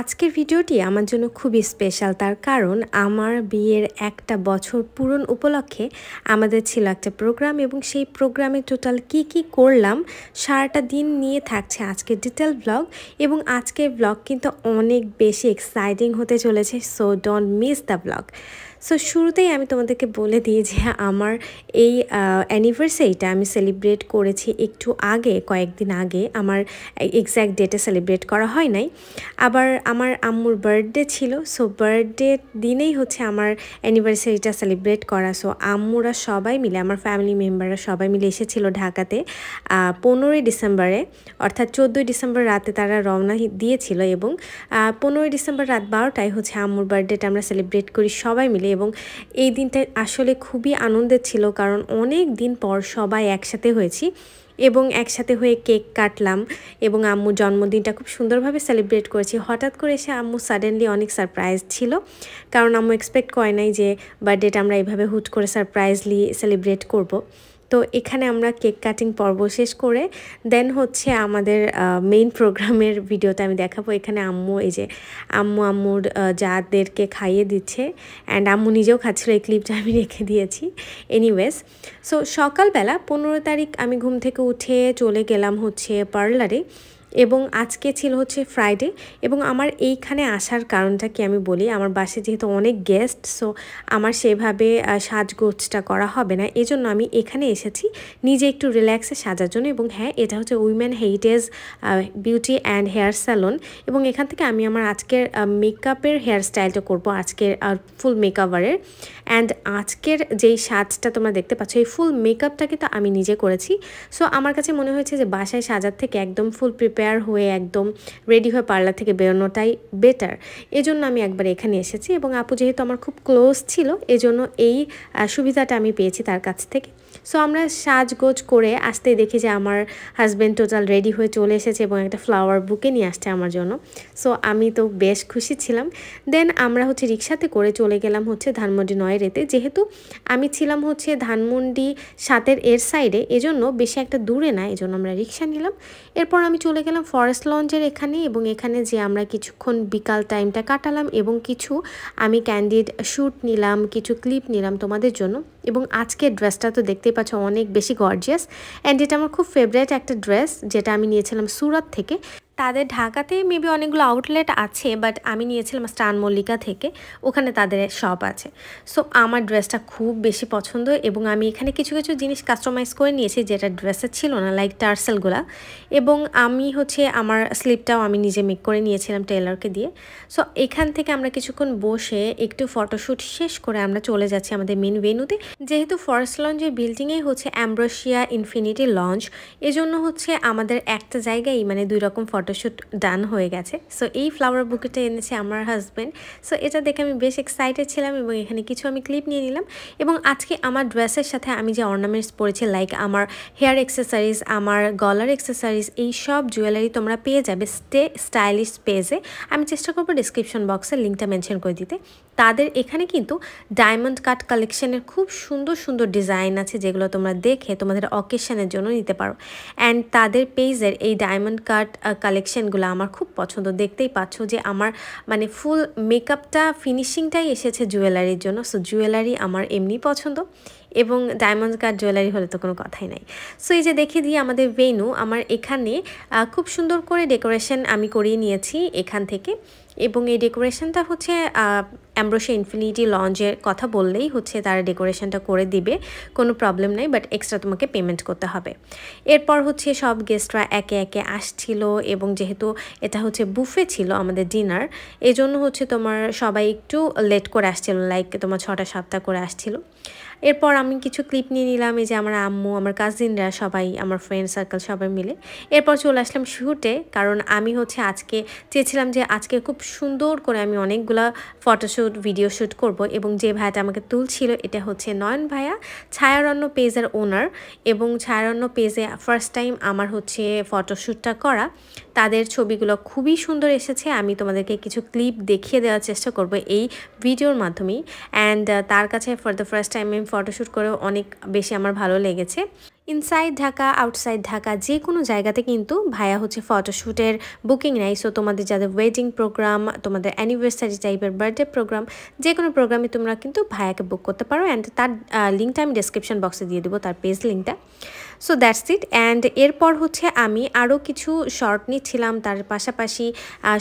আজকের ভিডিওটি আমার জন্য খুবই স্পেশাল তার কারণ আমার বিয়ের একটা বছর পূরণ উপলক্ষে আমাদের ছিল একটা প্রোগ্রাম এবং সেই প্রোগ্রামে টোটাল কি কি করলাম সারাটা দিন নিয়ে থাকছে আজকের ডিটেল ব্লগ এবং আজকের ব্লগ কিন্তু অনেক বেশি এক্সাইটিং হতে চলেছে so don't miss the blog so শুরুতেই আমি তোমাদেরকে বলে দিই যে আমার এই অ্যানিভার্সারিটা আমি সেলিব্রেট করেছি একটু আগে কয়েকদিন আগে আমার এক্স্যাক্ট ডেটে সেলিব্রেট করা হয় নাই আবার আমার আম্মুর বার্থডে ছিল সো বার্থডে দিনেই হচ্ছে আমার অ্যানিভার্সারিটা সেলিব্রেট করা সো আম্মুরা সবাই মিলে আমার ফ্যামিলি মেম্বাররা সবাই মিলে এসেছিল ঢাকাতে পনেরোই ডিসেম্বরে অর্থাৎ চোদ্দোই ডিসেম্বর রাতে তারা রওনা দিয়েছিল এবং পনেরোই ডিসেম্বর রাত বারোটায় হচ্ছে আম্মুর বার্থডেটা আমরা সেলিব্রেট করি সবাই মিলে এবং এই দিনটা আসলে খুবই আনন্দের ছিল কারণ অনেক দিন পর সবাই একসাথে হয়েছি এবং একসাথে হয়ে কেক কাটলাম এবং আম্মুর জন্মদিনটা খুব সুন্দরভাবে সেলিব্রেট করেছি হঠাৎ করে এসে আম্মু সাডেনলি অনেক সারপ্রাইজ ছিল কারণ আম্মু এক্সপেক্ট করে নাই যে বার্থডেটা আমরা এইভাবে হুট করে সারপ্রাইজলি সেলিব্রেট করব। তো এখানে আমরা কেক কাটিং পর্ব শেষ করে দেন হচ্ছে আমাদের মেইন প্রোগ্রামের ভিডিওতে আমি দেখাবো এখানে আম্মু এই যে আম্মু আম্মুর যাদেরকে খাইয়ে দিচ্ছে অ্যান্ড আম্মু নিজেও খাচ্ছিলো এই ক্লিপটা আমি রেখে দিয়েছি এনিওয়েজ সো সকালবেলা পনেরো তারিখ আমি ঘুম থেকে উঠে চলে গেলাম হচ্ছে পার্লারে এবং আজকে ছিল হচ্ছে ফ্রাইডে এবং আমার এইখানে আসার কারণটা কি আমি বলি আমার বাসে যেহেতু অনেক গেস্ট সো আমার সেভাবে সাজগোজটা করা হবে না এজন্য আমি এখানে এসেছি নিজে একটু রিল্যাক্সে সাজার জন্য এবং হ্যাঁ এটা হচ্ছে women heritage beauty and hair salon এবং এখান থেকে আমি আমার আজকের মেকআপের হেয়ার স্টাইলটা করবো আজকের ফুল মেকআভারের অ্যান্ড আজকের যেই সাজটা তোমরা দেখতে পাচ্ছ এই ফুল মেকআপটা কিন্তু আমি নিজে করেছি সো আমার কাছে মনে হয়েছে যে বাসায় সাজার থেকে একদম ফুল প্রিপেয়ার প্রিপেয়ার হয়ে একদম রেডি হয়ে পার্লার থেকে বেরোনোটাই বেটার এজন্য আমি একবার এখানে এসেছি এবং আপু যেহেতু আমার খুব ক্লোজ ছিল এজন্য এই সুবিধাটা আমি পেয়েছি তার কাছ থেকে সো আমরা সাজগোজ করে আসতে দেখি যে আমার হাজব্যান্ড টোটাল রেডি হয়ে চলে এসেছে এবং একটা ফ্লাওয়ার বুকে নিয়ে আসছে আমার জন্য সো আমি তো বেশ খুশি ছিলাম দেন আমরা হচ্ছে রিক্সাতে করে চলে গেলাম হচ্ছে ধানমন্ডি রেতে যেহেতু আমি ছিলাম হচ্ছে ধানমন্ডি সাতের এর সাইডে এজন্য বেশি একটা দূরে না এজন্য আমরা রিক্সা নিলাম এরপর আমি চলে গেলাম ফরেস্ট লঞ্চের এখানে এবং এখানে যে আমরা কিছুক্ষণ বিকাল টাইমটা কাটালাম এবং কিছু আমি ক্যান্ডিড শ্যুট নিলাম কিছু ক্লিপ নিলাম তোমাদের জন্য এবং আজকের ড্রেসটা তো দেখতে দেখতেই পাচ্ছ অনেক বেশি গর্জিয়াস অ্যান্ড এটা আমার খুব ফেভারেট একটা ড্রেস যেটা আমি নিয়েছিলাম সুরাত থেকে তাদের ঢাকাতে মেবি অনেকগুলো আউটলেট আছে বাট আমি নিয়েছিলাম স্টান মল্লিকা থেকে ওখানে তাদের শপ আছে সো আমার ড্রেসটা খুব বেশি পছন্দ এবং আমি এখানে কিছু কিছু জিনিস কাস্টমাইজ করে নিয়েছি যেটা ড্রেসে ছিল না লাইক টার্সেলগুলা এবং আমি হচ্ছে আমার স্লিপটাও আমি নিজে মেক করে নিয়েছিলাম টেলারকে দিয়ে সো এখান থেকে আমরা কিছুক্ষণ বসে একটু ফটোশ্যুট শেষ করে আমরা চলে যাচ্ছি আমাদের মেন ভেনুতে যেহেতু ফরেস্ট লঞ্চের বিল্ডিংয়েই হচ্ছে অ্যাম্ব্রোশিয়া ইনফিনিটি লঞ্চ এজন্য হচ্ছে আমাদের একটা জায়গায় মানে দুই রকম ফটো ফটোশ্যুট ডান হয়ে গেছে সো এই ফ্লাওয়ার বুকেটা এনেছে আমার হাজব্যান্ড সো এটা দেখে আমি বেশ এক্সাইটেড ছিলাম এবং এখানে কিছু আমি ক্লিপ নিয়ে নিলাম এবং আজকে আমার ড্রেসের সাথে আমি যে অর্নামেন্টস পরেছি লাইক আমার হেয়ার এক্সেসারিজ আমার গলার এক্সেসারিজ এই সব জুয়েলারি তোমরা পেয়ে যাবে স্টে স্টাইলিশ পেজে আমি চেষ্টা করবো ডিসক্রিপশন বক্সে লিঙ্কটা মেনশন করে দিতে তাদের এখানে কিন্তু ডায়মন্ড কাট কালেকশনের খুব সুন্দর সুন্দর ডিজাইন আছে যেগুলো তোমরা দেখে তোমাদের অকেশনের জন্য নিতে পারো অ্যান্ড তাদের পেজের এই ডায়মন্ড কাট কালেকশন কালেকশানগুলো আমার খুব পছন্দ দেখতেই পাচ্ছ যে আমার মানে ফুল মেকআপটা ফিনিশিংটাই এসেছে জুয়েলারির জন্য সো জুয়েলারি আমার এমনি পছন্দ এবং ডায়মন্ড কাট জুয়েলারি হলে তো কোনো কথাই নাই সো এই যে দেখিয়ে দিই আমাদের ভেনু আমার এখানে খুব সুন্দর করে ডেকোরেশন আমি করিয়ে নিয়েছি এখান থেকে এবং এই ডেকোরেশনটা হচ্ছে অ্যাম্ব্রোসে ইনফিনিটি লঞ্চের কথা বললেই হচ্ছে তারা ডেকোরেশনটা করে দিবে কোনো প্রবলেম নাই বাট এক্সট্রা তোমাকে পেমেন্ট করতে হবে এরপর হচ্ছে সব গেস্টরা একে একে আসছিল এবং যেহেতু এটা হচ্ছে বুফে ছিল আমাদের ডিনার এজন্য হচ্ছে তোমার সবাই একটু লেট করে আসছিল লাইক তোমার ছটা সাতটা করে আসছিল এরপর আমি কিছু ক্লিপ নিয়ে নিলাম এই যে আমার আম্মু আমার কাজিনরা সবাই আমার ফ্রেন্ড সার্কেল সবাই মিলে এরপর চলে আসলাম শুটে কারণ আমি হচ্ছে আজকে চেয়েছিলাম যে আজকে খুব সুন্দর করে আমি অনেকগুলা ফটোশ্যুট ভিডিও শ্যুট করব এবং যে ভাইয়াটা আমাকে তুলছিল এটা হচ্ছে নয়ন ভাইয়া ছায়ারণ্য পেজের ওনার এবং ছায়ারণ্য পেজে ফার্স্ট টাইম আমার হচ্ছে ফটোশ্যুটটা করা তাদের ছবিগুলো খুবই সুন্দর এসেছে আমি তোমাদেরকে কিছু ক্লিপ দেখিয়ে দেওয়ার চেষ্টা করব এই ভিডিওর মাধ্যমেই অ্যান্ড তার কাছে ফর দ্য ফার্স্ট টাইম আমি ফটোশ্যুট করে অনেক বেশি আমার ভালো লেগেছে ইনসাইড ঢাকা আউটসাইড ঢাকা যে কোনো জায়গাতে কিন্তু ভায়া হচ্ছে ফটোশ্যুটের বুকিং নেয় সো তোমাদের যাদের ওয়েডিং প্রোগ্রাম তোমাদের অ্যানিভার্সারি টাইপের বার্থডে প্রোগ্রাম যে কোনো প্রোগ্রামে তোমরা কিন্তু ভায়াকে বুক করতে পারো অ্যান্ড তার লিঙ্কটা আমি ডিসক্রিপশন বক্সে দিয়ে দেবো তার পেজ লিঙ্কটা সো দ্যাটস ইট অ্যান্ড এরপর হচ্ছে আমি আরও কিছু শর্ট নিচ্ছিলাম তার পাশাপাশি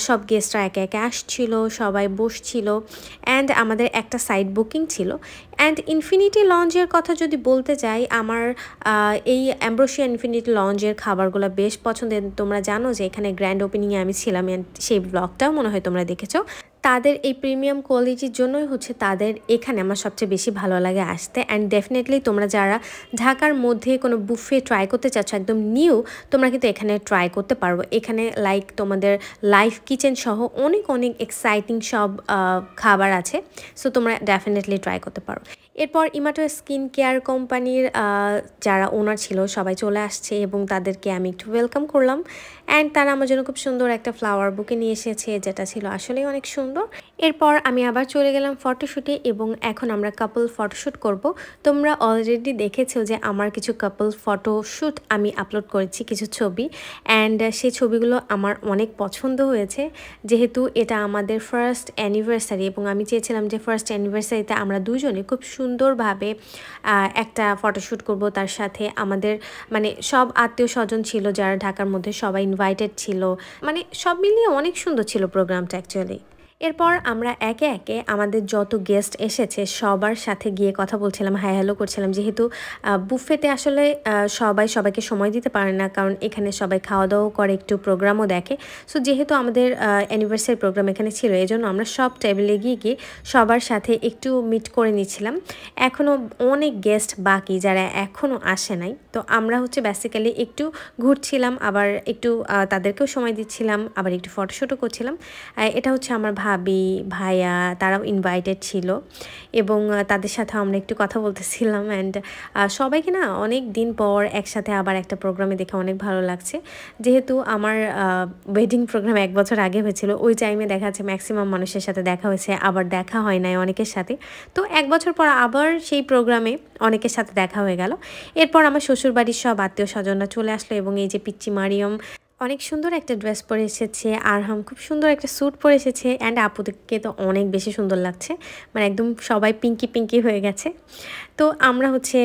সব গেস্টরা একে একে আসছিল সবাই বসছিল অ্যান্ড আমাদের একটা সাইড বুকিং ছিল অ্যান্ড ইনফিনিটি লঞ্চের কথা যদি বলতে যাই আমার এই অ্যাম্ব্রোশিয়া ইনফিনিটি লঞ্চের খাবারগুলো বেশ পছন্দের তোমরা জানো যে এখানে গ্র্যান্ড ওপেনিংয়ে আমি ছিলাম সেই ব্লগটাও মনে হয় তোমরা দেখেছো তাদের এই প্রিমিয়াম কোয়ালিটির জন্যই হচ্ছে তাদের এখানে আমার সবচেয়ে বেশি ভালো লাগে আসতে অ্যান্ড ডেফিনেটলি তোমরা যারা ঢাকার মধ্যে কোনো বুফে ট্রাই করতে চাচ্ছ একদম নিউ তোমরা কিন্তু এখানে ট্রাই করতে পারবো এখানে লাইক তোমাদের লাইফ কিচেন সহ অনেক অনেক এক্সাইটিং সব খাবার আছে সো তোমরা ডেফিনেটলি ট্রাই করতে পারো এরপর ইমাটো স্কিন কেয়ার কোম্পানির যারা ওনার ছিল সবাই চলে আসছে এবং তাদেরকে আমি একটু ওয়েলকাম করলাম অ্যান্ড তারা আমার জন্য খুব সুন্দর একটা ফ্লাওয়ার বুকে নিয়ে এসেছে যেটা ছিল আসলেই অনেক সুন্দর এরপর আমি আবার চলে গেলাম ফটোশ্যুটে এবং এখন আমরা কাপল ফটোশ্যুট করব তোমরা অলরেডি দেখেছো যে আমার কিছু কাপল ফটোশ্যুট আমি আপলোড করেছি কিছু ছবি অ্যান্ড সেই ছবিগুলো আমার অনেক পছন্দ হয়েছে যেহেতু এটা আমাদের ফার্স্ট অ্যানিভার্সারি এবং আমি চেয়েছিলাম যে ফার্স্ট অ্যানিভার্সারিতে আমরা দুজনে খুব সুন্দরভাবে একটা ফটোশ্যুট করব তার সাথে আমাদের মানে সব আত্মীয় স্বজন ছিল যারা ঢাকার মধ্যে সবাই ইনভাইটেড ছিল মানে সব মিলিয়ে অনেক সুন্দর ছিল প্রোগ্রামটা অ্যাকচুয়ালি এরপর আমরা একে একে আমাদের যত গেস্ট এসেছে সবার সাথে গিয়ে কথা বলছিলাম হাই হ্যালো করছিলাম যেহেতু বুফেতে আসলে সবাই সবাইকে সময় দিতে পারে না কারণ এখানে সবাই খাওয়া দাওয়াও করে একটু প্রোগ্রামও দেখে সো যেহেতু আমাদের অ্যানিভার্সারি প্রোগ্রাম এখানে ছিল এই জন্য আমরা সব টেবিলে গিয়ে গিয়ে সবার সাথে একটু মিট করে নিচ্ছিলাম এখনও অনেক গেস্ট বাকি যারা এখনও আসে নাই তো আমরা হচ্ছে বেসিক্যালি একটু ঘুরছিলাম আবার একটু তাদেরকেও সময় দিচ্ছিলাম আবার একটু ফটোশ্যুটও করছিলাম এটা হচ্ছে আমার ভাবি ভাইয়া তারাও ইনভাইটেড ছিল এবং তাদের সাথে আমরা একটু কথা বলতেছিলাম অ্যান্ড সবাইকে না অনেক দিন পর একসাথে আবার একটা প্রোগ্রামে দেখে অনেক ভালো লাগছে যেহেতু আমার ওয়েডিং প্রোগ্রাম এক বছর আগে হয়েছিল ওই টাইমে দেখা যাচ্ছে ম্যাক্সিমাম মানুষের সাথে দেখা হয়েছে আবার দেখা হয় নাই অনেকের সাথে তো এক বছর পর আবার সেই প্রোগ্রামে অনেকের সাথে দেখা হয়ে গেল এরপর আমার শ্বশুরবাড়ির সব আত্মীয় স্বজনরা চলে আসলো এবং এই যে পিচ্চি মারিয়ম অনেক সুন্দর একটা ড্রেস পরে এসেছে আর হাম খুব সুন্দর একটা স্যুট পরে এসেছে অ্যান্ড আপুদেরকে তো অনেক বেশি সুন্দর লাগছে মানে একদম সবাই পিঙ্কি পিঙ্কি হয়ে গেছে তো আমরা হচ্ছে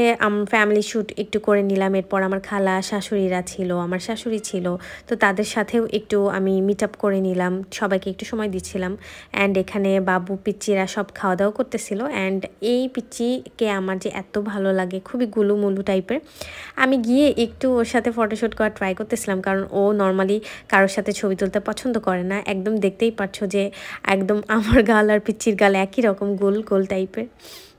ফ্যামিলি শ্যুট একটু করে নিলাম এরপর আমার খালা শাশুড়িরা ছিল আমার শাশুড়ি ছিল তো তাদের সাথেও একটু আমি মিট আপ করে নিলাম সবাইকে একটু সময় দিচ্ছিলাম অ্যান্ড এখানে বাবু পিচ্চিরা সব খাওয়া দাওয়া করতেছিল অ্যান্ড এই পিচ্চিকে আমার যে এত ভালো লাগে খুবই গুলুমুলু টাইপের আমি গিয়ে একটু ওর সাথে ফটোশ্যুট করা ট্রাই করতেছিলাম কারণ ও নর্মাল নর্মালি কারোর সাথে ছবি তুলতে পছন্দ করে না একদম দেখতেই পাচ্ছ যে একদম আমার গাল আর পিচ্ছির গাল একই রকম গোল গোল টাইপের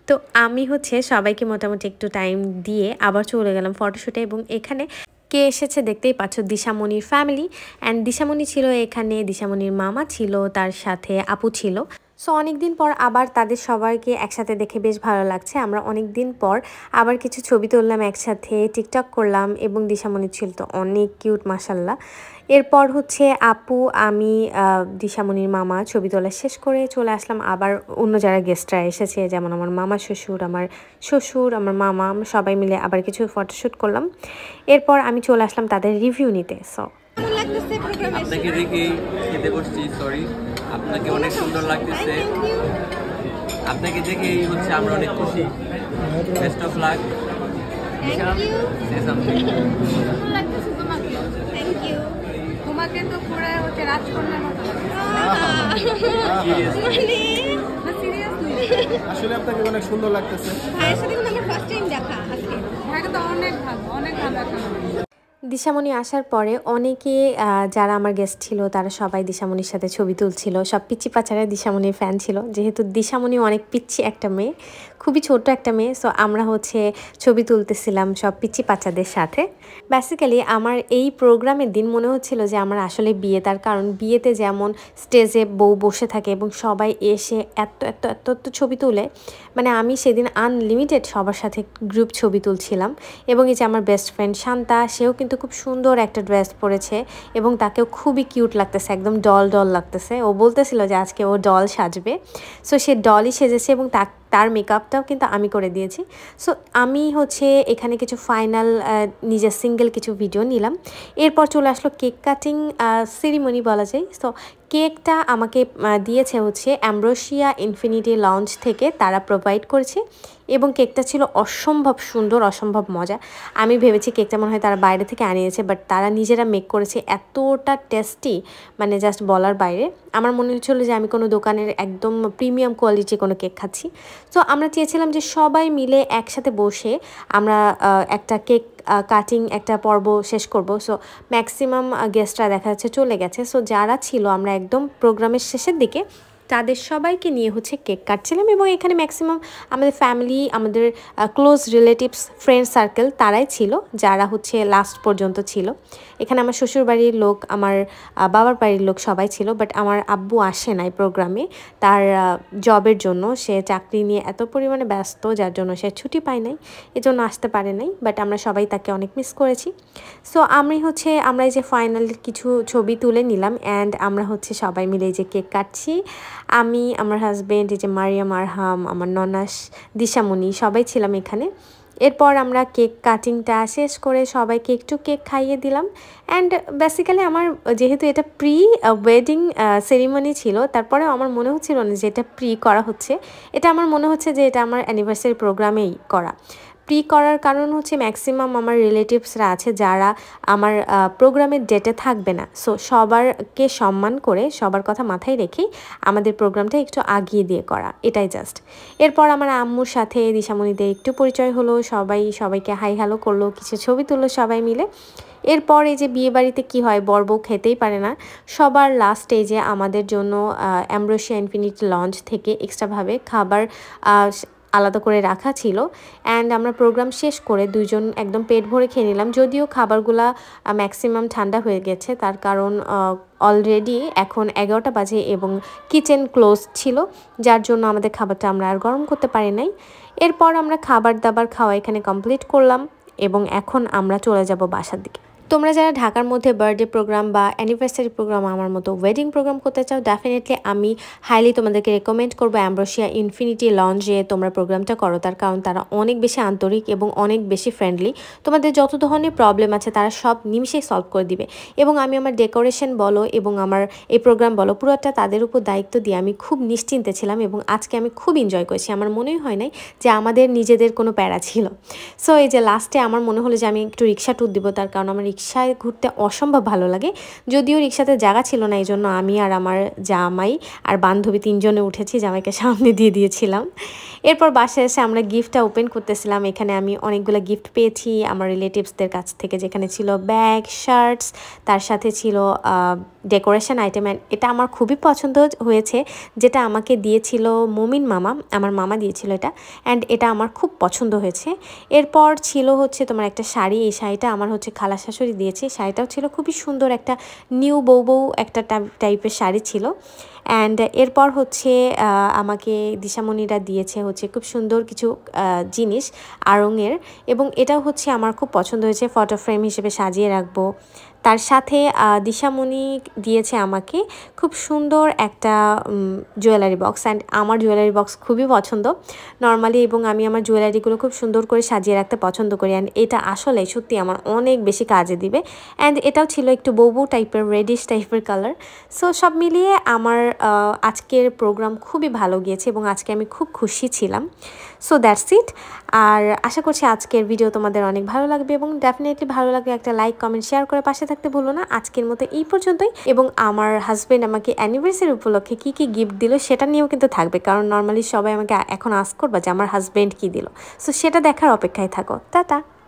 তো আমি হচ্ছে সবাইকে মোটামুটি একটু টাইম দিয়ে আবার চলে গেলাম ফটোশ্যুটে এবং এখানে কে এসেছে দেখতেই পাচ্ছ দিশামণির ফ্যামিলি অ্যান্ড দিশামণি ছিল এখানে দিশামণির মামা ছিল তার সাথে আপু ছিল সো অনেক দিন পর আবার তাদের সবাইকে একসাথে দেখে বেশ ভালো লাগছে আমরা অনেক দিন পর আবার কিছু ছবি তুললাম একসাথে টিকটক করলাম এবং দিশামণি ছিল তো অনেক কিউট মাসাল্লাহ এরপর হচ্ছে আপু আমি দিশামণির মামা ছবি তোলা শেষ করে চলে আসলাম আবার অন্য যারা গেস্টরা এসেছে যেমন আমার মামা শ্বশুর আমার শ্বশুর আমার মামা আমরা সবাই মিলে আবার কিছু ফটোশ্যুট করলাম এরপর আমি চলে আসলাম তাদের রিভিউ নিতে সো আপনাকে খেতে বসছি সরি আপনাকে অনেক সুন্দর লাগতেছে আপনাকে দেখে হচ্ছে আমরা অনেক খুশি বেস্ট অফ লাক তো হচ্ছে আসলে আপনাকে অনেক সুন্দর লাগতেছে দেখা তো অনেক ভালো অনেক ভালো দিশামণি আসার পরে অনেকে যারা আমার গেস্ট ছিল তারা সবাই দিশামণির সাথে ছবি তুলছিল সব পিচ্ছি পাচারে দিশামণির ফ্যান ছিল যেহেতু দিশামণি অনেক পিচ্ছি একটা মেয়ে খুবই ছোট একটা মেয়ে সো আমরা হচ্ছে ছবি তুলতেছিলাম সব পিচ্ছি পাচাদের সাথে বেসিক্যালি আমার এই প্রোগ্রামের দিন মনে হচ্ছিল যে আমার আসলে বিয়ে তার কারণ বিয়েতে যেমন স্টেজে বউ বসে থাকে এবং সবাই এসে এত এত এত এত ছবি তুলে মানে আমি সেদিন আনলিমিটেড সবার সাথে গ্রুপ ছবি তুলছিলাম এবং এই যে আমার বেস্ট ফ্রেন্ড শান্তা সেও কিন্তু কিন্তু খুব সুন্দর একটা ড্রেস পরেছে এবং তাকেও খুবই কিউট লাগতেছে একদম ডল ডল লাগতেছে ও বলতেছিল যে আজকে ও ডল সাজবে সো সে ডলই সেজেছে এবং তা তার মেকআপটাও কিন্তু আমি করে দিয়েছি সো আমি হচ্ছে এখানে কিছু ফাইনাল নিজের সিঙ্গেল কিছু ভিডিও নিলাম এরপর চলে আসলো কেক কাটিং সিরিমনি বলা যায় সো কেকটা আমাকে দিয়েছে হচ্ছে অ্যাম্ব্রোশিয়া ইনফিনিটি লঞ্চ থেকে তারা প্রোভাইড করেছে এবং কেকটা ছিল অসম্ভব সুন্দর অসম্ভব মজা আমি ভেবেছি কেকটা মনে হয় তারা বাইরে থেকে আনিয়েছে বাট তারা নিজেরা মেক করেছে এতটা টেস্টি মানে জাস্ট বলার বাইরে আমার মনে হচ্ছিলো যে আমি কোনো দোকানের একদম প্রিমিয়াম কোয়ালিটির কোনো কেক খাচ্ছি তো আমরা চেয়েছিলাম যে সবাই মিলে একসাথে বসে আমরা একটা কেক কাটিং একটা পর্ব শেষ করব সো ম্যাক্সিমাম গেস্টরা দেখা যাচ্ছে চলে গেছে সো যারা ছিল আমরা একদম প্রোগ্রামের শেষের দিকে তাদের সবাইকে নিয়ে হচ্ছে কেক কাটছিলাম এবং এখানে ম্যাক্সিমাম আমাদের ফ্যামিলি আমাদের ক্লোজ রিলেটিভস ফ্রেন্ড সার্কেল তারাই ছিল যারা হচ্ছে লাস্ট পর্যন্ত ছিল এখানে আমার শ্বশুর বাড়ির লোক আমার বাবার বাড়ির লোক সবাই ছিল বাট আমার আব্বু আসে নাই প্রোগ্রামে তার জবের জন্য সে চাকরি নিয়ে এত পরিমাণে ব্যস্ত যার জন্য সে ছুটি পায় নাই এজন্য আসতে পারে নাই বাট আমরা সবাই তাকে অনেক মিস করেছি সো আমি হচ্ছে আমরা এই যে ফাইনাল কিছু ছবি তুলে নিলাম অ্যান্ড আমরা হচ্ছে সবাই মিলে এই যে কেক কাটছি আমি আমার হাজব্যান্ড এই যে মারিয়াম আরহাম আমার ননাস দিশামণি সবাই ছিলাম এখানে এরপর আমরা কেক কাটিংটা শেষ করে সবাইকে একটু কেক খাইয়ে দিলাম অ্যান্ড বেসিক্যালি আমার যেহেতু এটা প্রি ওয়েডিং সেরিমনি ছিল তারপরে আমার মনে হচ্ছিল না যে এটা প্রি করা হচ্ছে এটা আমার মনে হচ্ছে যে এটা আমার অ্যানিভার্সারি প্রোগ্রামেই করা প্রি করার কারণ হচ্ছে ম্যাক্সিমাম আমার রিলেটিভসরা আছে যারা আমার প্রোগ্রামের ডেটে থাকবে না সো সবারকে সম্মান করে সবার কথা মাথায় রেখেই আমাদের প্রোগ্রামটা একটু আগিয়ে দিয়ে করা এটাই জাস্ট এরপর আমার আম্মুর সাথে দিশামণিদের একটু পরিচয় হলো সবাই সবাইকে হাই হ্যালো করলো কিছু ছবি তুললো সবাই মিলে এরপর এই যে বিয়েবাড়িতে কি হয় বর বউ খেতেই পারে না সবার লাস্ট স্টেজে আমাদের জন্য অ্যাম্ব্রোসিয়া ইনফিনিট লঞ্চ থেকে এক্সট্রাভাবে খাবার আলাদা করে রাখা ছিল অ্যান্ড আমরা প্রোগ্রাম শেষ করে দুজন একদম পেট ভরে খেয়ে নিলাম যদিও খাবারগুলা ম্যাক্সিমাম ঠান্ডা হয়ে গেছে তার কারণ অলরেডি এখন এগারোটা বাজে এবং কিচেন ক্লোজ ছিল যার জন্য আমাদের খাবারটা আমরা আর গরম করতে পারি নাই এরপর আমরা খাবার দাবার খাওয়া এখানে কমপ্লিট করলাম এবং এখন আমরা চলে যাব বাসার দিকে তোমরা যারা ঢাকার মধ্যে বার্থডে প্রোগ্রাম বা অ্যানিভার্সারি প্রোগ্রাম আমার মতো ওয়েডিং প্রোগ্রাম করতে চাও ডেফিনেটলি আমি হাইলি তোমাদেরকে রেকমেন্ড করবো অ্যাম্ব্রোসিয়া ইনফিনিটি লঞ্চে তোমরা প্রোগ্রামটা করো তার কারণ তারা অনেক বেশি আন্তরিক এবং অনেক বেশি ফ্রেন্ডলি তোমাদের যত ধরনের প্রবলেম আছে তারা সব নিমিশে সলভ করে দিবে এবং আমি আমার ডেকোরেশন বলো এবং আমার এই প্রোগ্রাম বলো পুরোটা তাদের উপর দায়িত্ব দিয়ে আমি খুব নিশ্চিন্তে ছিলাম এবং আজকে আমি খুব এনজয় করেছি আমার মনেই হয় নাই যে আমাদের নিজেদের কোনো প্যারা ছিল সো এই যে লাস্টে আমার মনে হলো যে আমি একটু রিক্সা ট্যুর দিব তার কারণ আমার রিক্সায় ঘুরতে অসম্ভব ভালো লাগে যদিও রিক্সাতে জায়গা ছিল না এই জন্য আমি আর আমার জামাই আর বান্ধবী তিনজনে উঠেছি জামাইকে সামনে দিয়ে দিয়েছিলাম এরপর বাসায় এসে আমরা গিফটটা ওপেন করতেছিলাম এখানে আমি অনেকগুলো গিফট পেয়েছি আমার রিলেটিভসদের কাছ থেকে যেখানে ছিল ব্যাগ শার্টস তার সাথে ছিল ডেকোরেশন আইটেম এটা আমার খুবই পছন্দ হয়েছে যেটা আমাকে দিয়েছিল মমিন মামা আমার মামা দিয়েছিল এটা অ্যান্ড এটা আমার খুব পছন্দ হয়েছে এরপর ছিল হচ্ছে তোমার একটা শাড়ি এই শাড়িটা আমার হচ্ছে খালা শাড়ি দিয়েছি শাড়িটাও ছিল খুবই সুন্দর একটা নিউ বউ বউ একটা টাইপের শাড়ি ছিল অ্যান্ড এরপর হচ্ছে আমাকে দিশামণিরা দিয়েছে হচ্ছে খুব সুন্দর কিছু জিনিস আরঙের এবং এটাও হচ্ছে আমার খুব পছন্দ হয়েছে ফটো ফ্রেম হিসেবে সাজিয়ে রাখবো তার সাথে দিশামণি দিয়েছে আমাকে খুব সুন্দর একটা জুয়েলারি বক্স অ্যান্ড আমার জুয়েলারি বক্স খুবই পছন্দ নর্মালি এবং আমি আমার জুয়েলারিগুলো খুব সুন্দর করে সাজিয়ে রাখতে পছন্দ করি অ্যান্ড এটা আসলে সত্যি আমার অনেক বেশি কাজে দিবে অ্যান্ড এটাও ছিল একটু বৌবু টাইপের রেডিশ টাইপের কালার সো সব মিলিয়ে আমার আজকের প্রোগ্রাম খুবই ভালো গিয়েছে এবং আজকে আমি খুব খুশি ছিলাম সো দ্যাটস ইট আর আশা করছি আজকের ভিডিও তোমাদের অনেক ভালো লাগবে এবং ডেফিনেটলি ভালো লাগবে একটা লাইক কমেন্ট শেয়ার করে পাশে থাকতে ভুলো না আজকের মতো এই পর্যন্তই এবং আমার হাজব্যান্ড আমাকে অ্যানিভার্সারি উপলক্ষে কি কি গিফট দিল সেটা নিয়েও কিন্তু থাকবে কারণ নর্মালি সবাই আমাকে এখন আস করবা যে আমার হাজব্যান্ড কি দিল সো সেটা দেখার অপেক্ষায় থাকো টাটা